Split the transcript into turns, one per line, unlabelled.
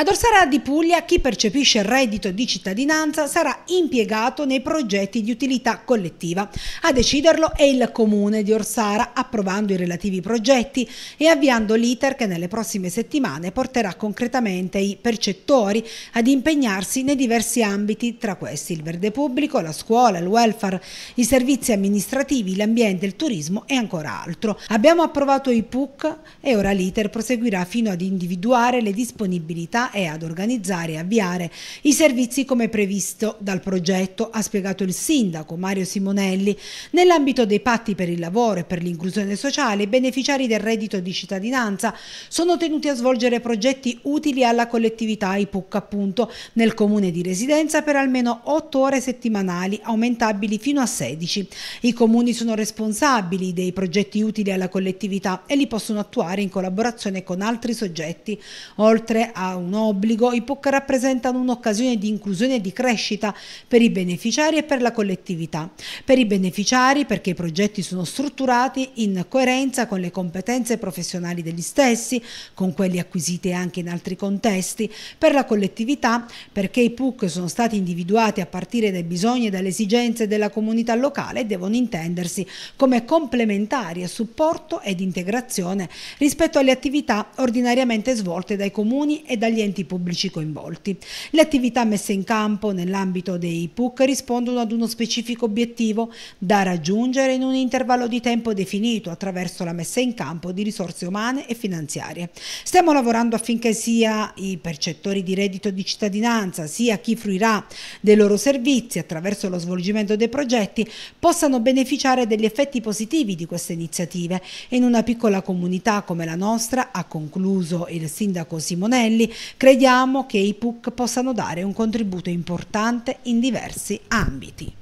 Ad Orsara di Puglia chi percepisce il reddito di cittadinanza sarà impiegato nei progetti di utilità collettiva. A deciderlo è il Comune di Orsara, approvando i relativi progetti e avviando l'iter che nelle prossime settimane porterà concretamente i percettori ad impegnarsi nei diversi ambiti, tra questi il verde pubblico, la scuola, il welfare, i servizi amministrativi, l'ambiente, il turismo e ancora altro. Abbiamo approvato i PUC e ora l'iter proseguirà fino ad individuare le disponibilità e ad organizzare e avviare i servizi come previsto dal progetto, ha spiegato il sindaco Mario Simonelli. Nell'ambito dei patti per il lavoro e per l'inclusione sociale, i beneficiari del reddito di cittadinanza sono tenuti a svolgere progetti utili alla collettività IPUC appunto nel comune di residenza per almeno 8 ore settimanali aumentabili fino a 16. I comuni sono responsabili dei progetti utili alla collettività e li possono attuare in collaborazione con altri soggetti, oltre a un obbligo, i PUC rappresentano un'occasione di inclusione e di crescita per i beneficiari e per la collettività. Per i beneficiari perché i progetti sono strutturati in coerenza con le competenze professionali degli stessi, con quelli acquisiti anche in altri contesti, per la collettività perché i PUC sono stati individuati a partire dai bisogni e dalle esigenze della comunità locale e devono intendersi come complementari a supporto ed integrazione rispetto alle attività ordinariamente svolte dai comuni e dagli gli enti pubblici coinvolti. Le attività messe in campo nell'ambito dei PUC rispondono ad uno specifico obiettivo da raggiungere in un intervallo di tempo definito attraverso la messa in campo di risorse umane e finanziarie. Stiamo lavorando affinché sia i percettori di reddito di cittadinanza, sia chi fruirà dei loro servizi attraverso lo svolgimento dei progetti, possano beneficiare degli effetti positivi di queste iniziative. In una piccola comunità come la nostra, ha concluso il sindaco Simonelli, Crediamo che i PUC possano dare un contributo importante in diversi ambiti.